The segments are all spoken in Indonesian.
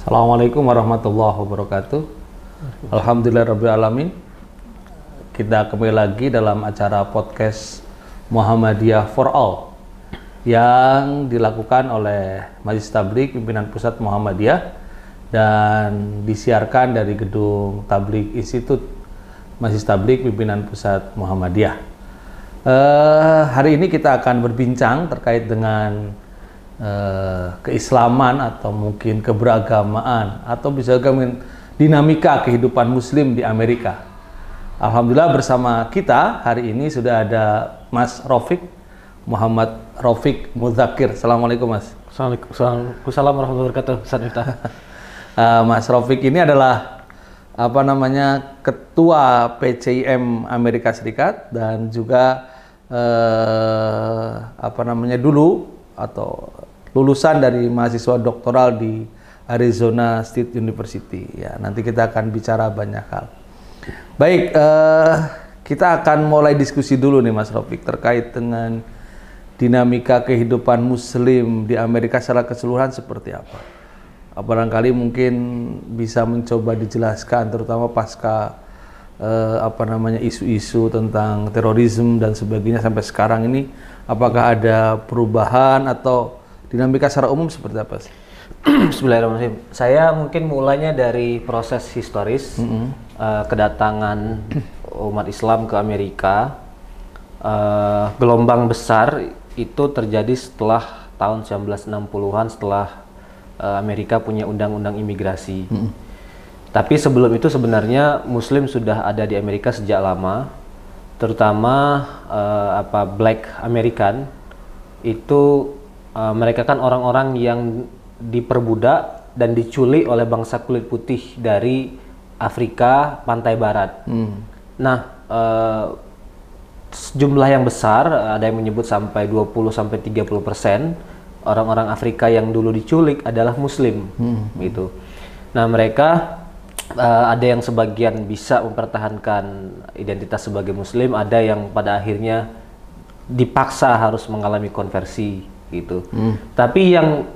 Assalamualaikum warahmatullahi wabarakatuh. Alhamdulillah Rabbil Alamin. Kita kembali lagi dalam acara podcast Muhammadiyah for All yang dilakukan oleh Majelis Tablik Pimpinan Pusat Muhammadiyah dan disiarkan dari gedung Tablik Institut Majelis Tablik Pimpinan Pusat Muhammadiyah. Uh, hari ini kita akan berbincang terkait dengan uh, keislaman atau mungkin keberagamaan atau bisa juga dinamika kehidupan Muslim di Amerika. Alhamdulillah bersama kita hari ini sudah ada Mas Rofiq Muhammad Rofiq Muzakir. Assalamualaikum Mas. Assalamualaikum warahmatullahi wabarakatuh. uh, Mas Rofiq ini adalah apa namanya ketua PCIM Amerika Serikat dan juga eh, apa namanya dulu atau lulusan dari mahasiswa doktoral di Arizona State University. Ya, nanti kita akan bicara banyak hal. Baik, eh, kita akan mulai diskusi dulu nih Mas Rofiq terkait dengan dinamika kehidupan muslim di Amerika secara keseluruhan seperti apa barangkali mungkin bisa mencoba dijelaskan terutama pasca eh, apa namanya isu-isu tentang terorisme dan sebagainya sampai sekarang ini apakah ada perubahan atau dinamika secara umum seperti apa sih? Bismillahirrahmanirrahim. Saya mungkin mulainya dari proses historis mm -hmm. uh, kedatangan umat Islam ke Amerika. Uh, gelombang besar itu terjadi setelah tahun 1960-an setelah Eh, Amerika punya undang-undang imigrasi. Hmm. Tapi sebelum itu sebenarnya Muslim sudah ada di Amerika sejak lama, terutama uh, apa Black American itu uh, mereka kan orang-orang yang diperbudak dan diculik oleh bangsa kulit putih dari Afrika pantai barat. Hmm. Nah, uh, jumlah yang besar ada yang menyebut sampai 20 sampai 30 persen orang-orang Afrika yang dulu diculik adalah Muslim, hmm. gitu. Nah mereka uh, ada yang sebagian bisa mempertahankan identitas sebagai Muslim, ada yang pada akhirnya dipaksa harus mengalami konversi, gitu. Hmm. Tapi yang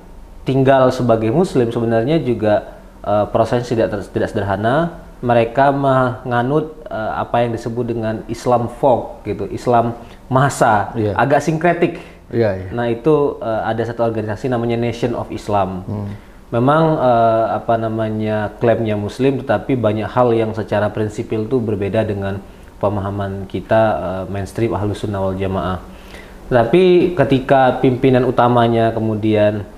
tinggal sebagai Muslim sebenarnya juga uh, prosesnya tidak tidak sederhana. Mereka menganut uh, apa yang disebut dengan Islam folk, gitu, Islam masa, yeah. agak sinkretik Ya, ya. Nah itu uh, ada satu organisasi namanya Nation of Islam. Hmm. Memang uh, apa namanya klaimnya Muslim, tetapi banyak hal yang secara prinsipil itu berbeda dengan pemahaman kita uh, mainstream ahlus sunnah wal jamaah. Tapi ketika pimpinan utamanya kemudian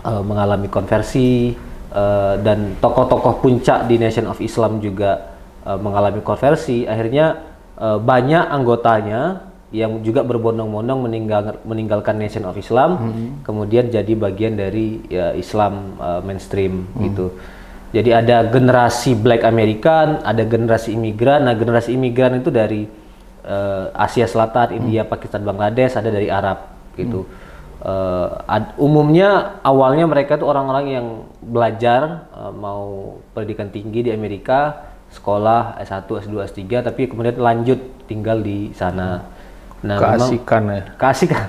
uh, mengalami konversi uh, dan tokoh-tokoh puncak di Nation of Islam juga uh, mengalami konversi, akhirnya uh, banyak anggotanya yang juga berbondong-bondong meninggal, meninggalkan Nation of Islam, mm -hmm. kemudian jadi bagian dari ya, Islam uh, mainstream mm -hmm. gitu. Jadi ada generasi Black American, ada generasi imigran. Nah, generasi imigran itu dari uh, Asia Selatan, hmm. India, hmm. Pakistan, Bangladesh, ada dari Arab gitu. Hmm. Uh, ad, umumnya awalnya mereka itu orang-orang yang belajar uh, mau pendidikan tinggi di Amerika, sekolah S1, S2, S3, tapi kemudian lanjut tinggal di sana. Hmm Nah, keasikan ya. Keasikan.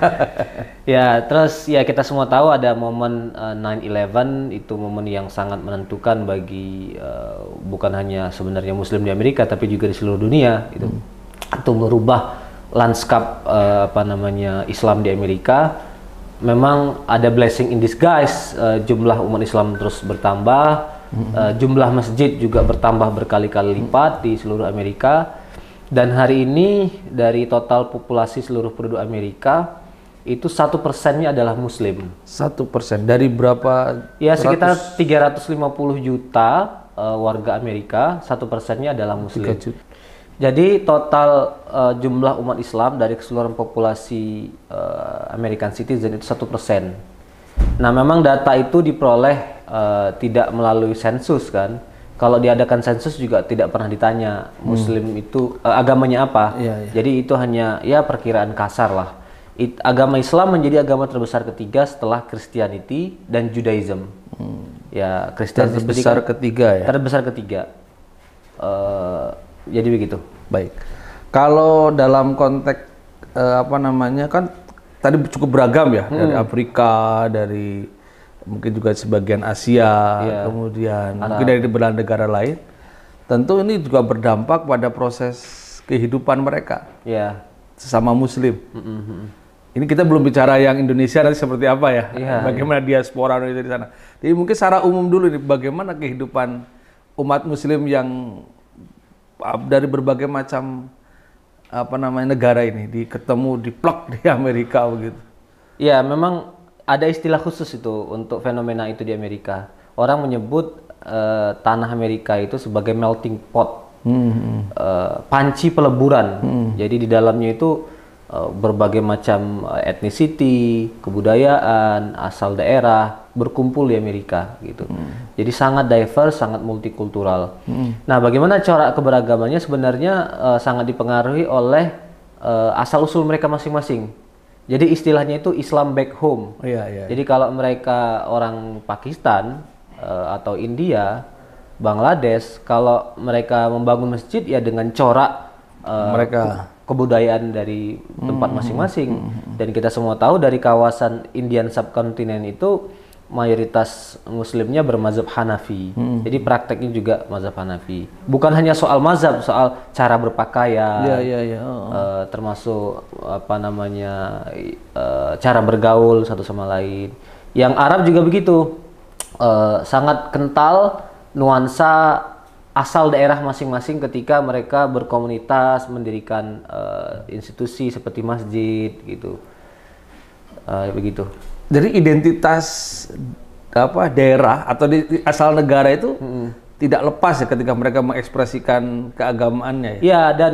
ya, terus ya kita semua tahu ada momen uh, eh, 9/11 itu momen yang sangat menentukan bagi uh, bukan hanya sebenarnya muslim di Amerika tapi juga di seluruh dunia itu hmm. itu merubah lanskap uh, eh, apa namanya Islam di Amerika. Memang ada blessing in disguise uh, jumlah umat Islam terus bertambah, hmm. uh, jumlah masjid juga bertambah berkali-kali lipat di seluruh Amerika dan hari ini dari total populasi seluruh penduduk Amerika itu satu persennya adalah Muslim. Satu persen dari berapa? Ya sekitar 100? sekitar 350 juta uh, warga Amerika satu persennya adalah Muslim. Jadi total uh, jumlah umat Islam dari keseluruhan populasi uh, American citizen itu satu persen. Nah memang data itu diperoleh uh, tidak melalui sensus kan kalau diadakan sensus juga tidak pernah ditanya hmm. Muslim hmm. itu uh, agamanya apa. Ya, ya. Jadi itu hanya ya perkiraan kasar lah. It, agama Islam menjadi agama terbesar ketiga setelah Christianity dan Judaism. Hmm. Ya Kristen terbesar kan, ketiga ya. Terbesar ketiga. Uh, jadi begitu. Baik. Kalau dalam konteks uh, apa namanya kan tadi cukup beragam ya hmm. dari Afrika dari mungkin juga sebagian Asia, yeah. kemudian Anak. mungkin dari belahan negara lain. Tentu ini juga berdampak pada proses kehidupan mereka. Yeah. Sesama muslim. Mm -hmm. Ini kita belum bicara yang Indonesia nanti seperti apa ya. Yeah, bagaimana yeah. diaspora Indonesia di sana. Jadi mungkin secara umum dulu ini bagaimana kehidupan umat muslim yang ah, dari berbagai macam apa namanya negara ini diketemu di plug di Amerika begitu. Ya, memang ada istilah khusus itu untuk fenomena itu di Amerika. Orang menyebut uh, tanah Amerika itu sebagai melting pot, hmm. uh, panci peleburan. Hmm. Jadi di dalamnya itu uh, berbagai macam uh, etnisiti, kebudayaan, asal daerah berkumpul di Amerika gitu. Hmm. Jadi sangat diverse, sangat multikultural. Hmm. Nah, bagaimana corak keberagamannya sebenarnya uh, sangat dipengaruhi oleh uh, asal usul mereka masing-masing jadi istilahnya itu Islam back home. iya, iya. iya. Jadi kalau mereka orang Pakistan uh, atau India, Bangladesh, kalau mereka membangun masjid ya dengan corak uh, mereka kebudayaan dari tempat hmm, hmm, masing-masing. Hmm, hmm. Dan kita semua tahu dari kawasan Indian subcontinent itu mayoritas muslimnya bermazhab Hanafi. Hmm. Jadi prakteknya juga mazhab Hanafi. Bukan hanya soal mazhab, soal cara berpakaian. Ya, ya, ya. Oh. Uh, termasuk apa namanya uh, cara bergaul satu sama lain. Yang Arab juga begitu. Uh, sangat kental nuansa asal daerah masing-masing ketika mereka berkomunitas, mendirikan uh, institusi seperti masjid gitu. Uh, begitu. Jadi identitas apa daerah atau di, asal negara itu hmm. tidak lepas ya ketika mereka mengekspresikan keagamaannya. Ya, Iya dan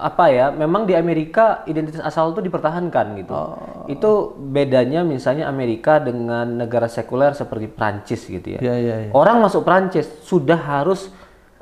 apa ya memang di Amerika identitas asal itu dipertahankan gitu oh. itu bedanya misalnya Amerika dengan negara sekuler seperti Prancis gitu ya, ya, ya, ya. orang masuk Prancis sudah harus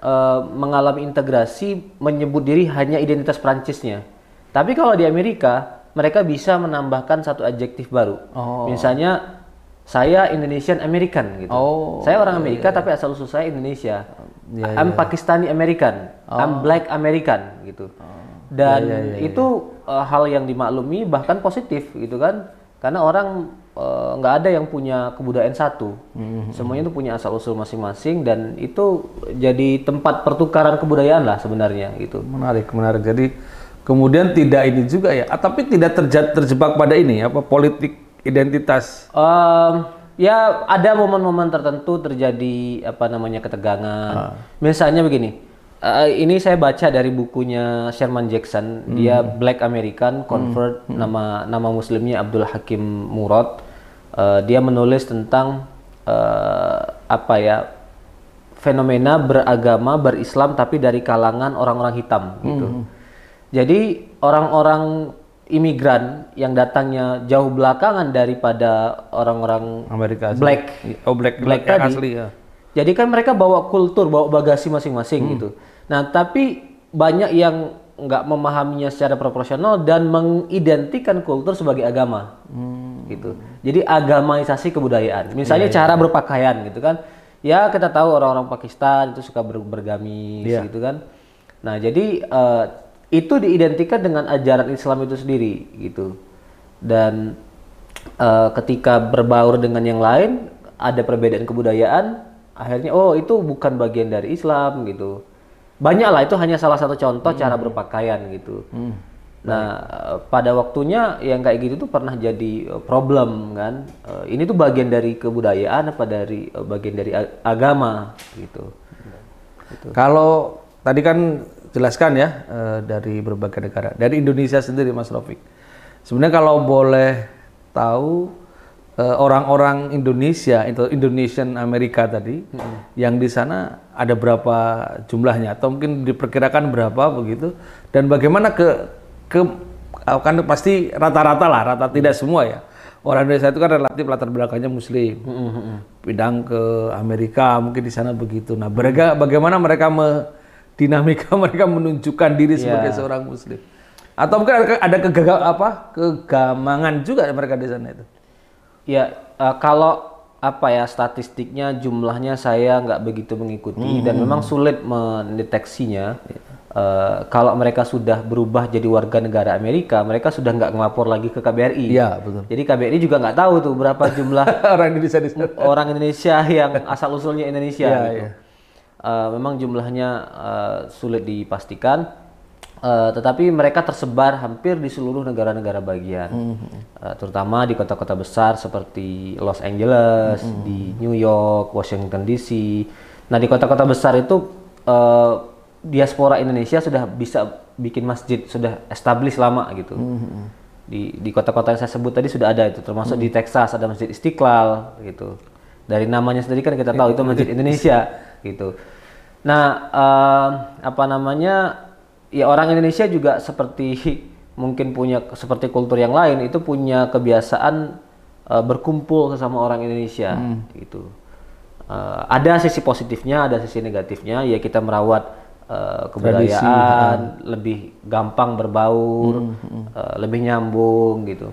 uh, mengalami integrasi menyebut diri hanya identitas Prancisnya tapi kalau di Amerika mereka bisa menambahkan satu adjektif baru. Oh. Misalnya saya Indonesian American gitu. Oh. Saya orang Amerika yeah. Iya. tapi asal usul saya Indonesia. Yeah, iya, I'm iya. Pakistani American. Oh. I'm Black American gitu. Oh. Dan yeah, yeah, yeah, itu uh, hal yang dimaklumi bahkan positif gitu kan. Karena orang eh, nggak uh, ada yang punya kebudayaan satu. Mm-hmm. Semuanya itu punya asal usul masing-masing dan itu jadi tempat pertukaran kebudayaan lah sebenarnya gitu. Menarik, menarik. Jadi kemudian tidak ini juga ya ah, tapi tidak terjebak pada ini apa politik identitas um, ya ada momen-momen tertentu terjadi apa namanya ketegangan uh. misalnya begini uh, ini saya baca dari bukunya Sherman Jackson hmm. dia Black American hmm. convert hmm. Hmm. nama nama muslimnya Abdul Hakim Murad uh, dia menulis tentang uh, apa ya fenomena beragama berislam tapi dari kalangan orang-orang hitam gitu hmm jadi orang-orang imigran yang datangnya jauh belakangan daripada orang-orang Amerika asli. black, oh black black, black tadi. Asli, ya. Jadi kan mereka bawa kultur, bawa bagasi masing-masing hmm. gitu. Nah tapi banyak yang nggak memahaminya secara proporsional dan mengidentikan kultur sebagai agama hmm. gitu. Jadi agamaisasi kebudayaan. Misalnya yeah, iya. cara yeah. berpakaian gitu kan. Ya kita tahu orang-orang Pakistan itu suka ber bergamis yeah. gitu kan. Nah jadi uh, itu diidentikan dengan ajaran Islam itu sendiri gitu dan e, ketika berbaur dengan yang lain ada perbedaan kebudayaan akhirnya oh itu bukan bagian dari Islam gitu banyak lah itu hanya salah satu contoh hmm. cara berpakaian gitu hmm. nah pada waktunya yang kayak gitu tuh pernah jadi eh, problem kan eh, ini tuh bagian dari kebudayaan apa dari bagian dari agama gitu, gitu. kalau tadi kan jelaskan ya eh, dari berbagai negara. Dari Indonesia sendiri Mas Rofik. Sebenarnya kalau boleh tahu eh, orang-orang Indonesia, Indonesia, Indonesian Amerika tadi, hmm. yang di sana ada berapa jumlahnya, atau mungkin diperkirakan berapa begitu, dan bagaimana ke ke kan pasti rata-rata lah, rata tidak hmm. semua ya. Orang Indonesia itu kan relatif latar belakangnya Muslim, hmm, hmm, bidang ke Amerika mungkin di sana begitu. Nah, mereka bagaimana mereka me, dinamika mereka menunjukkan diri iya. sebagai seorang muslim. Atau mungkin ada, ada kegagal apa? kegamangan juga mereka di sana itu. Ya, uh, kalau apa ya statistiknya jumlahnya saya nggak begitu mengikuti mm -hmm. dan memang sulit mendeteksinya. Yeah. Iya. Uh, kalau mereka sudah berubah jadi warga negara Amerika, mereka sudah nggak ngelapor lagi ke KBRI. Iya betul. Jadi KBRI juga nggak tahu tuh berapa jumlah orang Indonesia orang Indonesia yang asal usulnya Indonesia. Ya, gitu. ya uh, memang jumlahnya uh, sulit dipastikan, uh, tetapi mereka tersebar hampir di seluruh negara-negara bagian, mm -hmm. uh, terutama di kota-kota besar seperti Los Angeles, mm -hmm. di New York, Washington DC. Nah, di kota-kota besar itu uh, diaspora Indonesia sudah bisa bikin masjid, sudah establish lama gitu. Mm -hmm. Di di kota-kota yang saya sebut tadi sudah ada itu, termasuk -hmm. di Texas ada Masjid Istiqlal gitu. Dari namanya sendiri kan kita tahu itu Masjid Indonesia gitu. Nah, uh, apa namanya? Ya orang Indonesia juga seperti mungkin punya seperti kultur yang lain itu punya kebiasaan uh, berkumpul sesama orang Indonesia hmm. gitu. Uh, ada sisi positifnya, ada sisi negatifnya. Ya kita merawat uh, kebudayaan, Tradisi, lebih gampang berbaur, Uh, lebih nyambung gitu.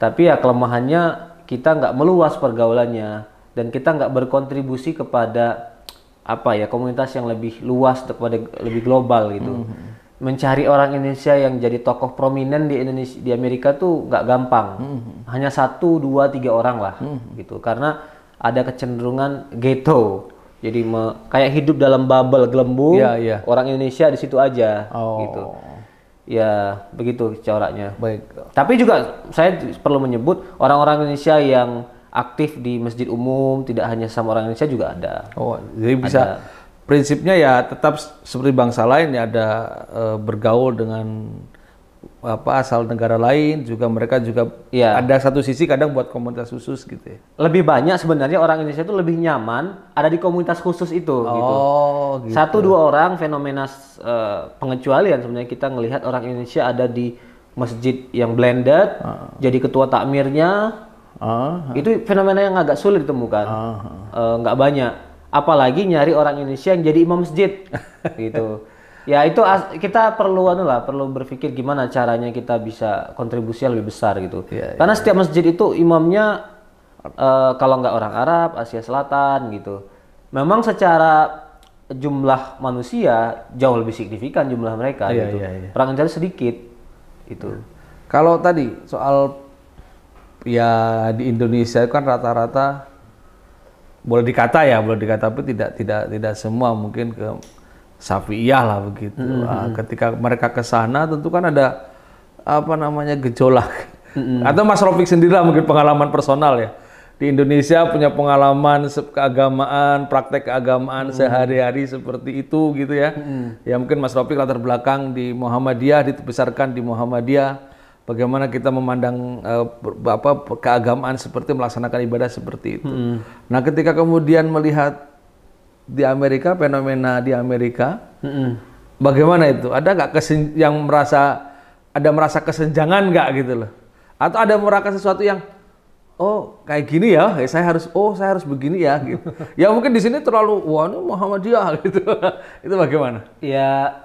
Tapi ya kelemahannya kita nggak meluas pergaulannya dan kita nggak berkontribusi kepada apa ya komunitas yang lebih luas kepada lebih global gitu. Mm -hmm. Mencari orang Indonesia yang jadi tokoh prominent di Indonesia di Amerika tuh nggak gampang. Mm -hmm. Hanya satu, dua, tiga orang lah mm -hmm. gitu. Karena ada kecenderungan ghetto. Jadi me, kayak hidup dalam bubble gelembung. Yeah, yeah. Orang Indonesia di situ aja oh. gitu. Ya begitu coraknya Baik. Tapi juga saya perlu menyebut orang-orang Indonesia yang aktif di masjid umum, tidak hanya sama orang Indonesia juga ada. Oh, jadi bisa prinsipnya ya tetap seperti bangsa lain ya ada e, bergaul dengan apa asal negara lain juga mereka juga ya. ada satu sisi kadang buat komunitas khusus gitu ya. Lebih banyak sebenarnya orang Indonesia itu lebih nyaman ada di komunitas khusus itu gitu. oh, gitu. gitu. Satu dua orang fenomena e, pengecualian sebenarnya kita melihat orang Indonesia ada di masjid yang blended, uh. jadi ketua takmirnya, Uh, ah, huh ah. Itu fenomena yang agak sulit ditemukan, ah, eh, nggak uh, uh. banyak. Apalagi nyari orang Indonesia yang jadi imam masjid, gitu. Ya itu kita perlu anu lah, perlu berpikir gimana caranya kita bisa kontribusi lebih besar gitu. Yeah, iya. Karena yeah. setiap masjid itu imamnya uh, kalau nggak orang Arab, Asia Selatan gitu. Memang secara jumlah manusia jauh lebih signifikan jumlah mereka yeah, gitu. Yeah, yeah. Orang Indonesia sedikit itu. Iya. Kalau tadi soal ya di Indonesia kan rata-rata boleh dikata ya boleh dikata tapi tidak tidak tidak semua mungkin ke Safiyah lah begitu. Mm -hmm. ketika mereka ke sana tentu kan ada apa namanya gejolak. Mm -hmm. Atau Mas Rofik sendiri lah mungkin pengalaman personal ya. Di Indonesia punya pengalaman keagamaan, praktek keagamaan mm -hmm. sehari-hari seperti itu gitu ya. Mm -hmm. Ya mungkin Mas Rofik latar belakang di Muhammadiyah, dibesarkan di Muhammadiyah bagaimana kita memandang uh, apa keagamaan seperti melaksanakan ibadah seperti itu. Hmm. Nah, ketika kemudian melihat di Amerika fenomena di Amerika, hmm. bagaimana itu? Ada nggak yang merasa ada merasa kesenjangan nggak gitu loh? Atau ada merasa sesuatu yang oh kayak gini ya, eh, saya harus oh saya harus begini ya gitu. ya mungkin di sini terlalu wah ini Muhammadiyah gitu. itu bagaimana? Ya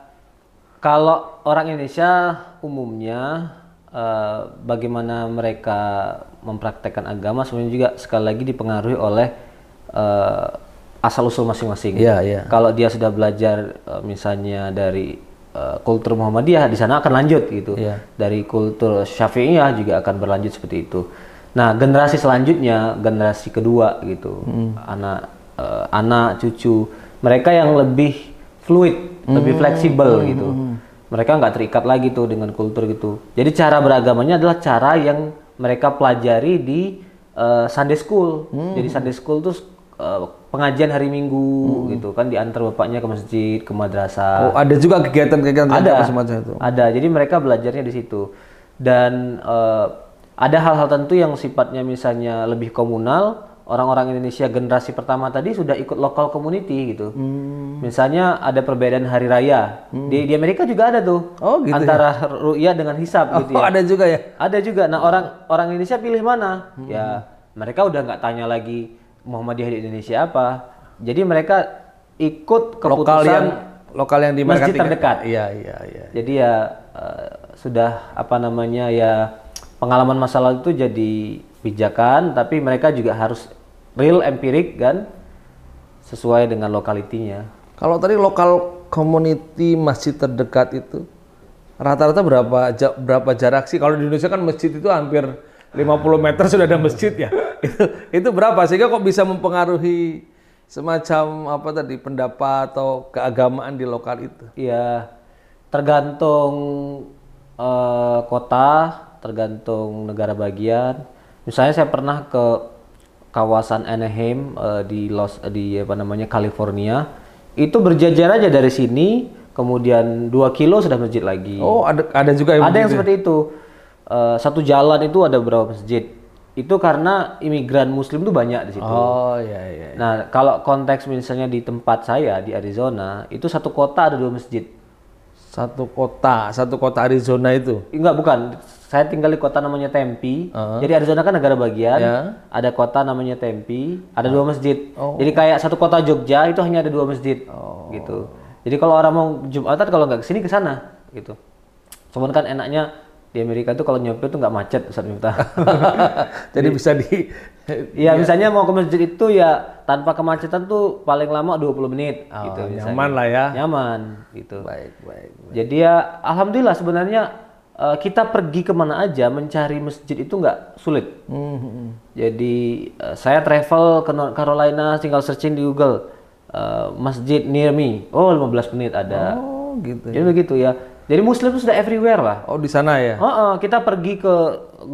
kalau orang Indonesia umumnya uh, bagaimana mereka mempraktekkan agama sebenarnya juga sekali lagi dipengaruhi oleh uh, asal usul masing-masing. Yeah, yeah. Kalau dia sudah belajar uh, misalnya dari uh, kultur Muhammadiyah di sana akan lanjut gitu. Yeah. Dari kultur Syafi'iyah juga akan berlanjut seperti itu. Nah, generasi selanjutnya, generasi kedua gitu. Mm. Anak uh, anak cucu, mereka yang lebih fluid, mm. lebih hmm. fleksibel mm. gitu. Mm mereka nggak terikat lagi tuh dengan kultur gitu jadi cara beragamanya adalah cara yang mereka pelajari di uh, Sunday School hmm. jadi Sunday School tuh uh, pengajian hari Minggu hmm. gitu kan diantar bapaknya ke masjid ke madrasah oh ada juga kegiatan-kegiatan ada semacam itu ada jadi mereka belajarnya di situ dan uh, ada hal-hal tentu yang sifatnya misalnya lebih komunal orang-orang Indonesia generasi pertama tadi sudah ikut lokal community gitu. Hmm. Misalnya ada perbedaan hari raya. Hmm. Di di Amerika juga ada tuh. Oh, gitu. Ya? Antara ya? ruya dengan hisab oh, gitu ya. Oh, ada juga ya. Ada juga. Nah, orang orang Indonesia pilih mana? Hmm. Ya, mereka udah nggak tanya lagi Muhammadiyah di Indonesia apa. Jadi mereka ikut keputusan lokal yang lokal yang di masjid terdekat. Iya, iya, iya. Jadi ya uh, sudah apa namanya ya pengalaman masalah itu jadi pijakan tapi mereka juga harus real empirik kan sesuai dengan lokalitinya. Kalau tadi lokal community masjid terdekat itu rata-rata berapa ja, berapa jarak sih? Kalau di Indonesia kan masjid itu hampir 50 meter sudah ada masjid ya. itu itu berapa sehingga kok bisa mempengaruhi semacam apa tadi pendapat atau keagamaan di lokal itu? Iya. Tergantung uh, kota, tergantung negara bagian. Misalnya saya pernah ke kawasan Anaheim uh, di Los eh, di apa namanya California itu berjajar aja dari sini kemudian dua kilo sudah masjid lagi oh ada ada juga yang ada yang ya? seperti itu uh, satu jalan itu ada berapa masjid itu karena imigran muslim tuh banyak di situ. Oh iya iya. iya. Nah, kalau konteks misalnya di tempat saya di Arizona, itu satu kota ada dua masjid. Satu kota, satu kota Arizona itu? Enggak, bukan. Saya tinggal di kota namanya Tempe. Uh-huh. Jadi Arizona kan negara bagian. Yeah. Ada kota namanya Tempe. Ada uh-huh. dua oh. masjid. Oh. Jadi kayak satu kota Jogja itu hanya ada dua masjid. Oh. Gitu. Jadi kalau orang mau Jumatan kalau nggak kesini ke sana gitu. Cuman kan enaknya di Amerika tuh kalau nyopir tuh nggak macet Ustaz Miftah. Jadi bisa di Iya, ya. misalnya mau ke masjid itu ya tanpa kemacetan tuh paling lama 20 menit oh, gitu misalnya. Nyaman lah ya. Nyaman gitu. Baik, baik, baik. Jadi ya alhamdulillah sebenarnya uh, kita pergi kemana aja mencari masjid itu nggak sulit. Mm -hmm. Jadi uh, saya travel ke North Carolina tinggal searching di Google uh, masjid near me. Oh, 15 menit ada. Oh, gitu. Jadi ya. begitu ya jadi Muslim itu sudah everywhere lah. Oh di sana ya? Oh -uh, kita pergi ke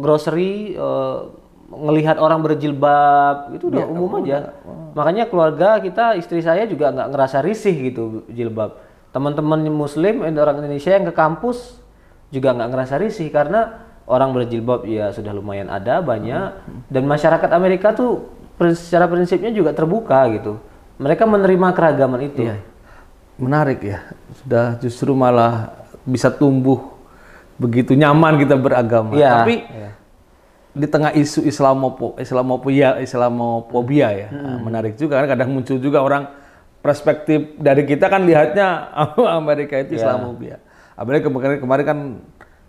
grocery, uh, ngelihat orang berjilbab itu udah ya, umum aja. Wow. Oh. Makanya keluarga kita, istri saya juga nggak ngerasa risih gitu jilbab. Teman-teman Muslim eh, orang Indonesia yang ke kampus juga nggak ngerasa risih karena orang berjilbab ya sudah lumayan ada banyak hmm. dan masyarakat Amerika tuh secara prinsipnya juga terbuka gitu. Mereka menerima keragaman itu. Ya. Menarik ya. Sudah justru malah bisa tumbuh begitu nyaman kita beragama. Ya, Tapi ya. di tengah isu Islamopo Islamopia Islamophobia ya hmm. Ah, menarik juga kan kadang muncul juga orang perspektif dari kita kan lihatnya oh, Amerika itu iya. Islamophobia. Amerika kemarin kemarin kan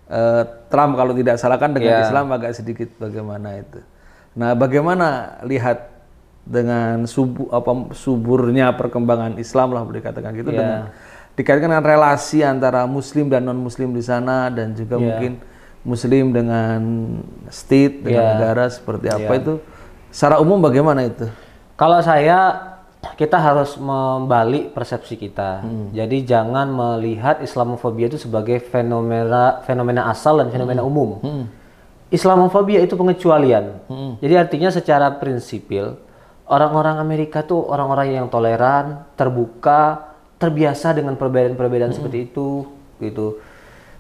uh, Trump kalau tidak salah kan dengan ya. Islam agak sedikit bagaimana itu. Nah, bagaimana lihat dengan subuh apa suburnya perkembangan Islam lah boleh katakan gitu ya. dengan dikaitkan dengan relasi antara Muslim dan non Muslim di sana dan juga yeah. mungkin Muslim dengan state dengan yeah. negara seperti apa yeah. itu secara umum bagaimana itu? Kalau saya kita harus membalik persepsi kita. Hmm. Jadi jangan melihat Islamofobia itu sebagai fenomena fenomena asal dan fenomena hmm. umum. Hmm. Islamofobia itu pengecualian. Hmm. Jadi artinya secara prinsipil orang-orang Amerika tuh orang-orang yang toleran, terbuka, terbiasa dengan perbedaan-perbedaan hmm. seperti itu gitu.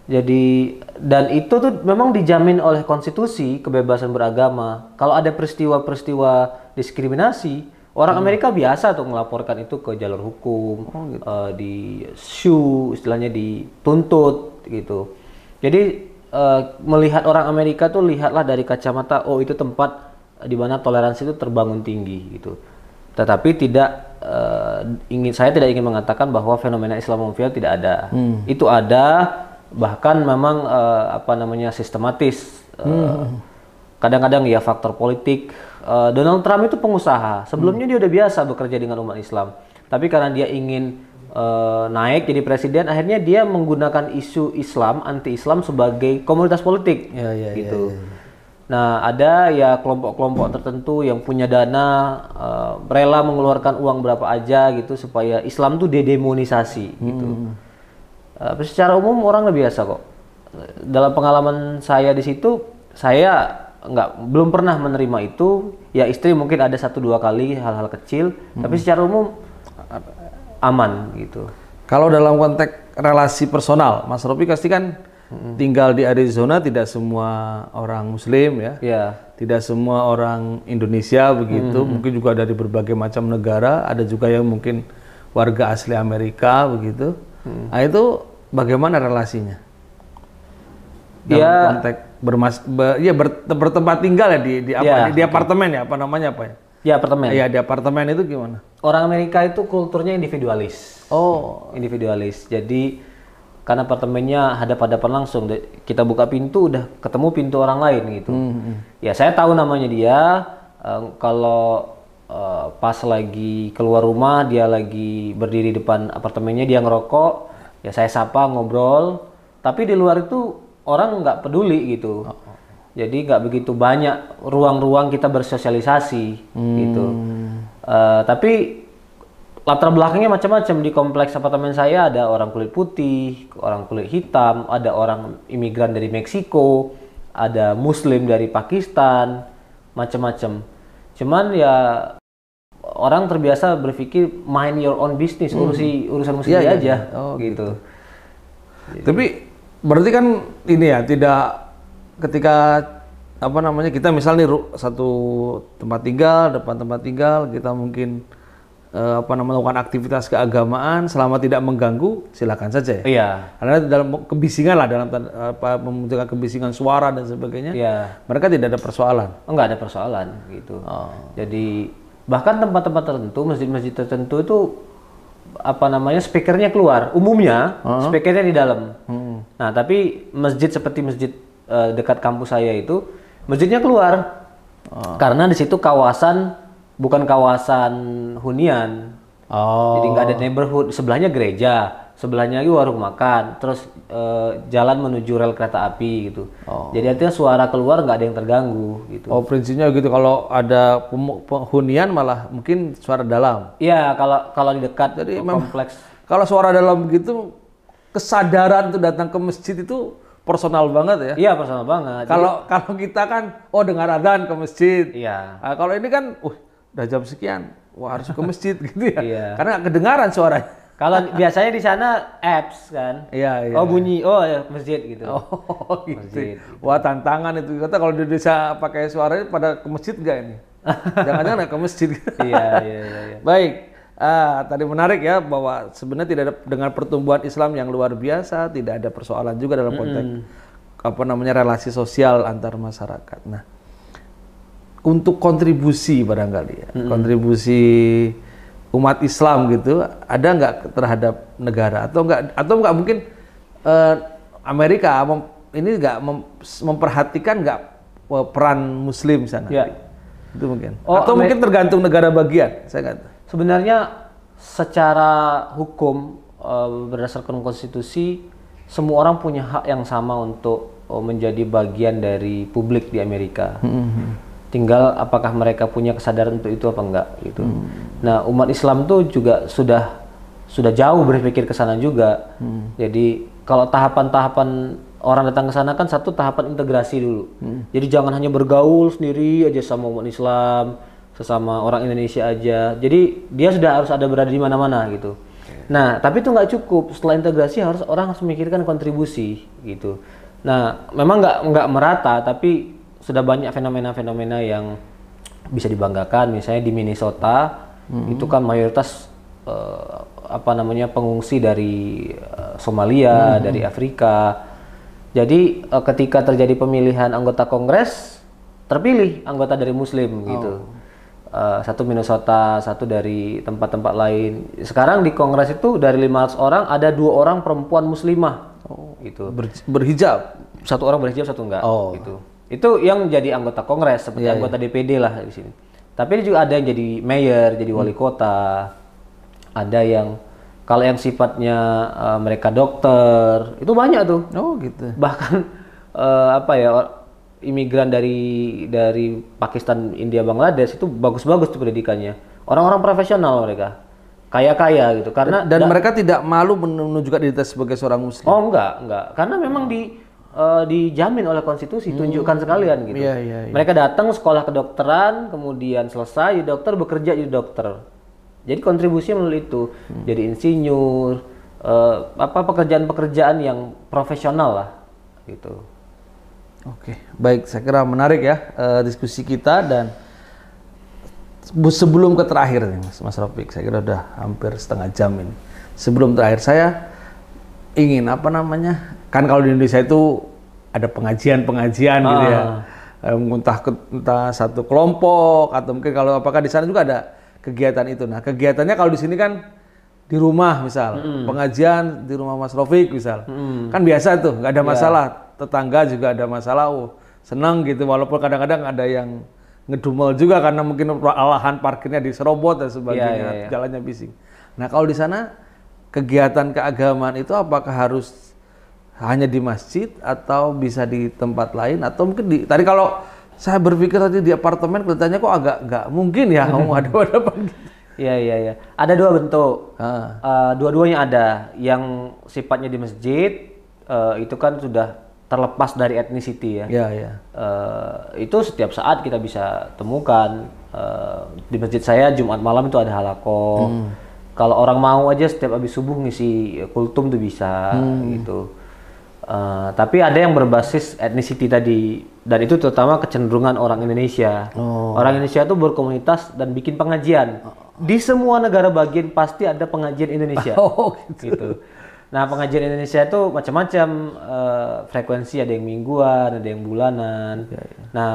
Jadi dan itu tuh memang dijamin oleh konstitusi kebebasan beragama. Kalau ada peristiwa-peristiwa diskriminasi, orang hmm. Amerika biasa tuh melaporkan itu ke jalur hukum, oh, gitu. uh, di sue istilahnya dituntut gitu. Jadi uh, melihat orang Amerika tuh lihatlah dari kacamata oh itu tempat di mana toleransi itu terbangun tinggi gitu. Tetapi tidak uh, ingin saya tidak ingin mengatakan bahwa fenomena Islamofobia tidak ada. Hmm. Itu ada bahkan memang uh, apa namanya sistematis. Uh, hmm. Kadang-kadang ya faktor politik. Uh, Donald Trump itu pengusaha. Sebelumnya hmm. dia udah biasa bekerja dengan umat Islam. Tapi karena dia ingin uh, naik jadi presiden, akhirnya dia menggunakan isu Islam, anti Islam sebagai komunitas politik. Ya, ya, ya gitu. ya, ya Nah, ada ya kelompok-kelompok tertentu yang punya dana uh, rela mengeluarkan uang berapa aja gitu supaya Islam tuh dedemonisasi hmm. gitu. Uh, secara umum orang lebih biasa kok. Dalam pengalaman saya di situ, saya nggak belum pernah menerima itu. Ya istri mungkin ada satu dua kali hal-hal kecil, hmm. tapi secara umum aman gitu. Kalau dalam konteks relasi personal, Mas Robi pasti kan hmm. tinggal di Arizona tidak semua orang Muslim ya, yeah. tidak semua orang Indonesia begitu, hmm. mungkin juga dari berbagai macam negara, ada juga yang mungkin warga asli Amerika begitu. Hmm. Nah itu bagaimana relasinya? Dalam ya. konteks bermas, be, ya ber, bertempat tinggal ya di di apa ya, ya di, di apartemen ya apa namanya apa ya? Di ya, apartemen. Iya, di apartemen itu gimana? Orang Amerika itu kulturnya individualis. Oh, individualis. Jadi karena apartemennya hadap-hadapan langsung kita buka pintu udah ketemu pintu orang lain gitu hmm. hmm. ya saya tahu namanya dia um, kalau uh, pas lagi keluar rumah dia lagi berdiri depan apartemennya dia ngerokok ya saya sapa ngobrol tapi di luar itu orang nggak peduli gitu oh, oh. jadi nggak begitu banyak ruang-ruang kita bersosialisasi mm. gitu uh, tapi latar belakangnya macam-macam di kompleks apartemen saya ada orang kulit putih, orang kulit hitam, ada orang imigran dari Meksiko, ada muslim dari Pakistan, macam-macam. Cuman ya orang terbiasa berpikir mind your own business, hmm. urusi urusan iya, sendiri yeah, yeah. aja iya. Oh, gitu. gitu. Tapi berarti kan ini ya tidak ketika apa namanya kita misalnya satu tempat tinggal, depan tempat tinggal kita mungkin eh, apa namanya melakukan aktivitas keagamaan selama tidak mengganggu silakan saja ya. Iya. Karena dalam kebisingan lah dalam apa memunculkan kebisingan suara dan sebagainya. Iya. Mereka tidak ada persoalan. Oh, enggak ada persoalan gitu. Oh. Jadi bahkan tempat-tempat tertentu, masjid-masjid tertentu itu apa namanya speakernya keluar umumnya uh -huh. speakernya di dalam uh hmm. -huh. nah tapi masjid seperti masjid uh, dekat kampus saya itu masjidnya keluar uh oh. -huh. karena di situ kawasan bukan kawasan hunian. Oh. Jadi nggak ada neighborhood. Sebelahnya gereja, sebelahnya lagi warung makan, terus uh, jalan menuju rel kereta api gitu. Oh. Jadi artinya suara keluar nggak ada yang terganggu gitu. Oh prinsipnya gitu kalau ada hunian malah mungkin suara dalam. Iya kalau kalau di dekat jadi kompleks. kalau suara dalam gitu kesadaran tuh datang ke masjid itu personal banget ya. Iya personal banget. Kalau kalau kita kan oh dengar adzan ke masjid. Iya. Nah, kalau ini kan, uh udah jam sekian, wah harus ke masjid gitu ya. Iya. Karena kedengaran suaranya. Kalau biasanya di sana apps kan. Iya, iya. Oh iya. bunyi, oh ya, masjid gitu. Oh gitu. Masjid. Gitu. Wah tantangan itu. Kata kalau di desa pakai suaranya pada ke masjid gak ini? Jangan-jangan ke masjid. iya, iya, iya, iya. Baik. Ah, tadi menarik ya bahwa sebenarnya tidak ada dengan pertumbuhan Islam yang luar biasa, tidak ada persoalan juga dalam konteks mm -hmm. apa namanya relasi sosial antar masyarakat. Nah, untuk kontribusi barangkali ya, hmm. kontribusi umat Islam gitu ada nggak terhadap negara atau nggak atau nggak mungkin uh, Amerika mem, ini nggak mem, memperhatikan nggak eh, peran Muslim sana ya. itu mungkin oh, atau mungkin tergantung negara bagian saya nggak sebenarnya secara hukum uh, berdasarkan konstitusi semua orang punya hak yang sama untuk menjadi bagian dari publik di Amerika. -hmm tinggal apakah mereka punya kesadaran untuk itu apa enggak gitu. Hmm. Nah, umat Islam tuh juga sudah sudah jauh berpikir ke sana juga. Hmm. Jadi kalau tahapan-tahapan orang datang ke sana kan satu tahapan integrasi dulu. Hmm. Jadi jangan hanya bergaul sendiri aja sama umat Islam, sesama orang Indonesia aja. Jadi dia sudah harus ada berada di mana-mana gitu. Okay. Nah, tapi itu nggak cukup. Setelah integrasi harus orang harus memikirkan kontribusi gitu. Nah, memang nggak nggak merata, tapi sudah banyak fenomena-fenomena yang bisa dibanggakan misalnya di Minnesota hmm. itu kan mayoritas uh, apa namanya pengungsi dari uh, Somalia hmm. dari Afrika jadi uh, ketika terjadi pemilihan anggota Kongres terpilih anggota dari Muslim gitu. oh. gitu uh, satu Minnesota satu dari tempat-tempat lain sekarang di Kongres itu dari 500 orang ada dua orang perempuan Muslimah oh. itu Ber berhijab satu orang berhijab satu enggak oh. gitu itu yang jadi anggota kongres seperti yeah, anggota yeah. DPD lah di sini. Tapi juga ada yang jadi mayor, jadi wali hmm. kota. Ada yang kalau yang sifatnya uh, mereka dokter, itu banyak tuh. Oh, gitu. Bahkan uh, apa ya imigran dari dari Pakistan, India, Bangladesh itu bagus-bagus tuh pendidikannya. Orang-orang profesional mereka kaya-kaya gitu karena dan, dan mereka tidak malu menunjukkan diri sebagai seorang muslim. Oh enggak, enggak. Karena memang hmm. di uh, dijamin oleh konstitusi, hmm. tunjukkan sekalian gitu. Yeah, yeah, yeah. Mereka datang sekolah kedokteran, kemudian selesai jadi dokter, bekerja jadi dokter. Jadi kontribusinya melalui itu, hmm. jadi insinyur, uh, apa pekerjaan-pekerjaan yang profesional lah gitu. Oke, okay. baik. Saya kira menarik ya uh, diskusi kita dan sebelum ke terakhir nih Mas Mas Ropik, saya kira udah hampir setengah jam ini. Sebelum terakhir saya ingin apa namanya? Kan kalau di Indonesia itu ada pengajian-pengajian ah. gitu ya. Ah. Entah, eh, entah satu kelompok atau mungkin kalau apakah di sana juga ada kegiatan itu. Nah, kegiatannya kalau di sini kan di rumah misal, mm. pengajian di rumah Mas Rofik misal. Mm. Kan biasa tuh, nggak ada iya. masalah. Yeah. Tetangga juga ada masalah. Oh, senang gitu walaupun kadang-kadang ada yang ngedumel juga karena mungkin alahan parkirnya diserobot dan sebagainya, yeah, yeah, yeah. jalannya bising. Nah, kalau di sana kegiatan keagamaan itu apakah harus hanya di masjid atau bisa di tempat lain atau mungkin di tadi kalau saya berpikir tadi di apartemen kelihatannya kok agak nggak mungkin ya mau ada apa gitu. Iya iya iya. Ada dua bentuk. Ah. Uh, dua-duanya ada. Yang sifatnya di masjid uh, itu kan sudah terlepas dari etnisiti ya. Iya iya. Uh, itu setiap saat kita bisa temukan uh, di masjid saya Jumat malam itu ada halako. Hmm. Kalau orang mau aja setiap habis subuh ngisi kultum tuh bisa hmm. gitu. Uh, tapi ada yang berbasis etnisiti tadi dan itu terutama kecenderungan orang Indonesia. Oh. Orang Indonesia itu berkomunitas dan bikin pengajian. Oh. Di semua negara bagian pasti ada pengajian Indonesia. Oh, gitu. gitu. Nah, pengajian Indonesia itu macam-macam uh, frekuensi ada yang mingguan, ada yang bulanan. Ya, ya. Nah,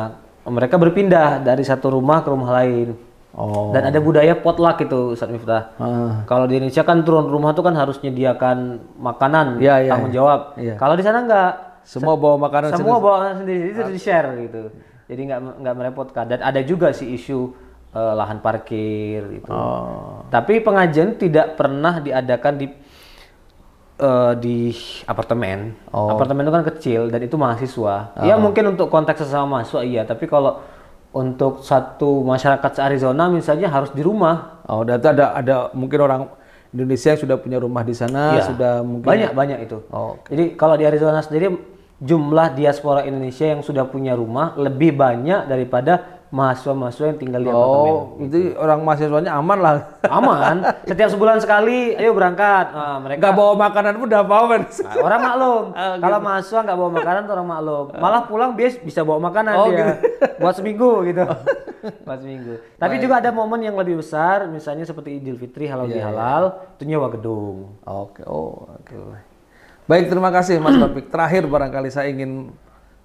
mereka berpindah dari satu rumah ke rumah lain. Oh. Dan ada budaya potluck itu Ustaz Miftah. Uh. Kalau di Indonesia kan turun rumah tuh kan harus menyediakan makanan yeah, yeah, tanggung ya. jawab. Yeah. Kalau di sana enggak. Semua bawa makanan Semua sendiri. bawa sendiri, itu ah. di share gitu. Jadi enggak nggak merepotkan. Dan ada juga sih isu uh, lahan parkir itu. Oh. Tapi pengajian tidak pernah diadakan di uh, di apartemen. Oh. Apartemen itu kan kecil dan itu mahasiswa. Oh. Ya ah. mungkin untuk konteks sesama mahasiswa iya, tapi kalau untuk satu masyarakat Arizona misalnya harus di rumah. Oh, data ada ada mungkin orang Indonesia yang sudah punya rumah di sana, ya. sudah mungkin banyak banyak itu. Oh, okay. Jadi kalau di Arizona sendiri jumlah diaspora Indonesia yang sudah punya rumah lebih banyak daripada mahasiswa-mahasiswa yang tinggal di oh, apartemen. Oh, itu gitu. orang mahasiswanya aman lah. Aman. Setiap sebulan sekali, ayo berangkat. Nah, mereka nggak bawa makanan pun udah paham. Nah, orang maklum. Oh, gitu. Kalau gitu. mahasiswa nggak bawa makanan, tuh orang maklum. Ah. Malah pulang bias bisa bawa makanan oh, dia. Gitu. Buat seminggu gitu. Oh. Buat seminggu. Tapi Baik. juga ada momen yang lebih besar, misalnya seperti Idul Fitri halal yeah, iya. bihalal, yeah. itu nyewa gedung. Oke, okay. oh, oke. Okay. Baik, terima kasih Mas Topik. Terakhir barangkali saya ingin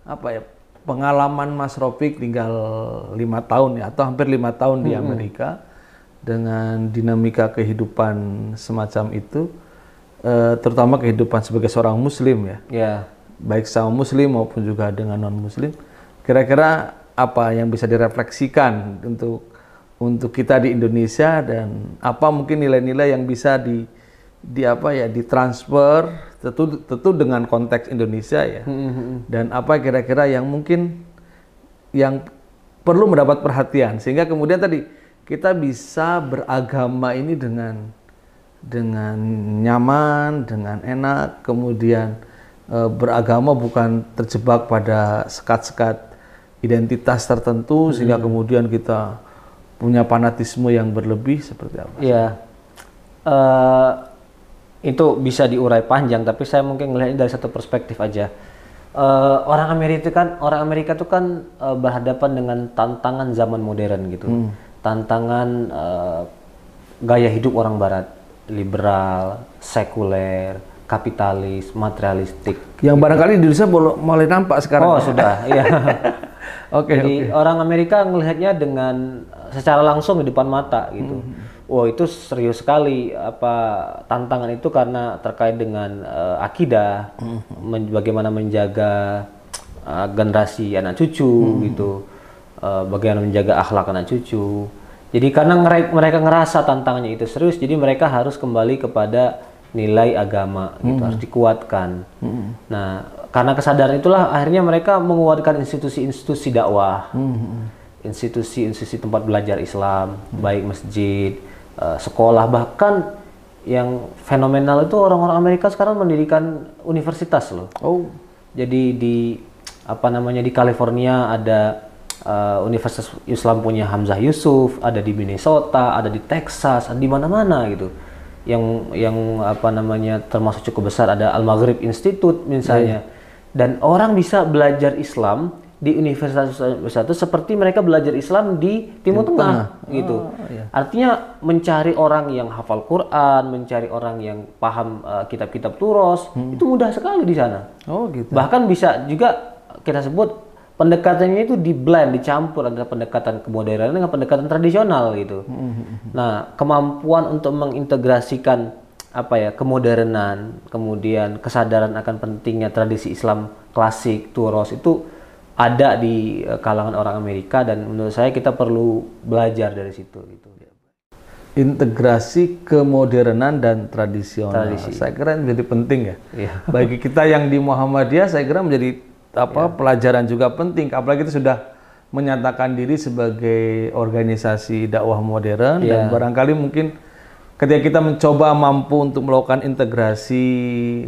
apa ya pengalaman Mas Ropik tinggal lima tahun ya atau hampir lima tahun di Amerika dengan dinamika kehidupan semacam itu, eh, terutama kehidupan sebagai seorang Muslim ya, yeah. baik sama Muslim maupun juga dengan non Muslim. Kira-kira apa yang bisa direfleksikan untuk untuk kita di Indonesia dan apa mungkin nilai-nilai yang bisa di di apa ya ditransfer tentu tentu dengan konteks Indonesia ya. Hmm, hmm, hmm. Dan apa kira-kira yang mungkin yang perlu mendapat perhatian sehingga kemudian tadi kita bisa beragama ini dengan dengan nyaman, dengan enak, kemudian e, beragama bukan terjebak pada sekat-sekat identitas tertentu hmm. sehingga kemudian kita punya fanatisme yang berlebih seperti apa? Iya. Uh, itu bisa diurai panjang tapi saya mungkin melihatnya dari satu perspektif aja uh, orang Amerika itu kan orang Amerika itu kan uh, berhadapan dengan tantangan zaman modern gitu hmm. tantangan uh, gaya hidup orang Barat liberal sekuler kapitalis materialistik yang gitu. barangkali di Indonesia mulai nampak sekarang oh sudah iya Oke. Okay, Jadi okay. orang Amerika melihatnya dengan secara langsung di depan mata gitu. Hmm, hmm. Wah itu serius sekali apa tantangan itu karena terkait dengan uh, akidah, hmm. men bagaimana menjaga uh, generasi anak cucu hmm. gitu, uh, bagaimana menjaga akhlak anak cucu. Jadi karena mereka ngerasa tantangannya itu serius, jadi mereka harus kembali kepada nilai agama gitu harus mm-hmm. dikuatkan. Hmm. Nah karena kesadaran itulah akhirnya mereka menguatkan institusi-institusi dakwah, hmm. institusi-institusi tempat belajar Islam, hmm. baik masjid Eh, sekolah bahkan yang fenomenal itu orang-orang Amerika sekarang mendirikan universitas loh. Oh. Jadi di apa namanya di California ada uh, Universitas Islam punya Hamzah Yusuf, ada di Minnesota, ada di Texas, ada di mana-mana gitu. Yang yang apa namanya termasuk cukup besar ada Al Maghrib Institute misalnya. Hmm. Dan orang bisa belajar Islam di universitas-universitas seperti mereka belajar Islam di Timur Tengah, Tengah gitu. oh, Iya. Artinya mencari orang yang hafal Quran, mencari orang yang paham uh, kitab-kitab turos hmm. itu mudah sekali di sana. Oh gitu. Bahkan bisa juga kita sebut pendekatannya itu di blend, dicampur antara pendekatan kemodernan dengan pendekatan tradisional gitu. Hmm, hmm, hmm, hmm. Nah, kemampuan untuk mengintegrasikan apa ya kemodernan, kemudian kesadaran akan pentingnya tradisi Islam klasik, turos itu ada di eh, kalangan orang Amerika dan menurut saya kita perlu belajar dari situ gitu. Integrasi kemodernan dan tradisional. Tradisi. Saya kira menjadi penting ya. Iya. Bagi kita yang di Muhammadiyah saya kira menjadi apa iya. pelajaran juga penting apalagi itu sudah menyatakan diri sebagai organisasi dakwah modern iya. dan barangkali mungkin ketika kita mencoba mampu untuk melakukan integrasi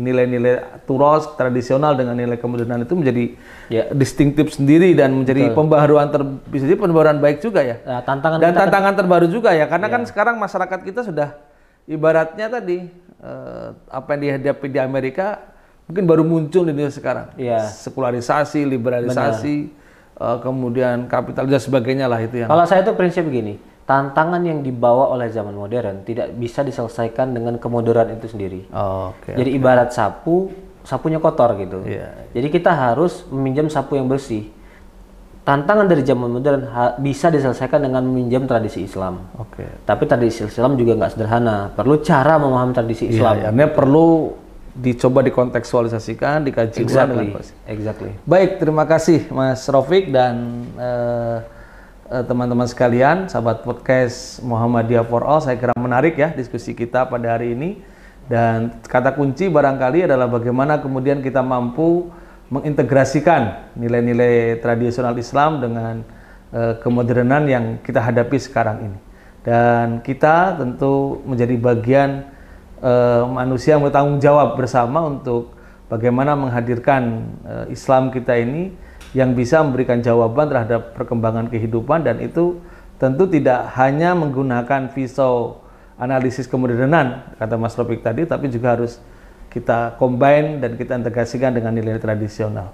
nilai-nilai turos tradisional dengan nilai kemodernan itu menjadi ya. distintif sendiri dan menjadi Betul. pembaharuan ter bisa jadi pembaharuan baik juga ya. Nah, tantangan dan kan tantangan terbaru juga ya karena ya. kan sekarang masyarakat kita sudah ibaratnya tadi eh, apa yang dihadapi di Amerika mungkin baru muncul di dunia sekarang. Ya. Sekularisasi, liberalisasi, eh, kemudian kapitalisasi sebagainya lah itu yang. Kalau saya itu prinsip begini tantangan yang dibawa oleh zaman modern tidak bisa diselesaikan dengan kemoderan itu sendiri. Oh, okay, Jadi okay. ibarat sapu, sapunya kotor gitu. Yeah. Iya. Jadi kita harus meminjam sapu yang bersih. Tantangan dari zaman modern bisa diselesaikan dengan meminjam tradisi Islam. Oke. Okay. Tapi tradisi Islam juga nggak sederhana. Perlu cara memahami tradisi iya, Islam. Yeah, artinya perlu dicoba dikontekstualisasikan, dikaji exactly. Exactly. Baik, terima kasih Mas Rofik dan uh, Eh, teman-teman sekalian, sahabat podcast Muhammadiyah for All, saya kira menarik ya diskusi kita pada hari ini. Dan kata kunci barangkali adalah bagaimana kemudian kita mampu mengintegrasikan nilai-nilai tradisional Islam dengan uh, kemodernan yang kita hadapi sekarang ini. Dan kita tentu menjadi bagian uh, manusia yang bertanggung jawab bersama untuk bagaimana menghadirkan uh, Islam kita ini yang bisa memberikan jawaban terhadap perkembangan kehidupan dan itu tentu tidak hanya menggunakan pisau analisis kemodernan kata Mas Ropik tadi tapi juga harus kita combine dan kita integrasikan dengan nilai tradisional.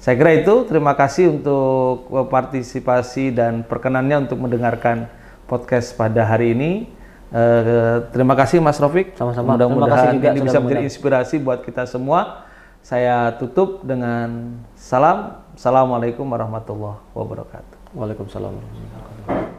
Saya kira itu terima kasih untuk partisipasi dan perkenannya untuk mendengarkan podcast pada hari ini. Uh, terima kasih Mas Rofik. Sama-sama. Mudah-mudahan ini bisa menjadi inspirasi buat kita semua. Saya tutup dengan salam Assalamualaikum warahmatullahi wabarakatuh. Waalaikumsalam warahmatullahi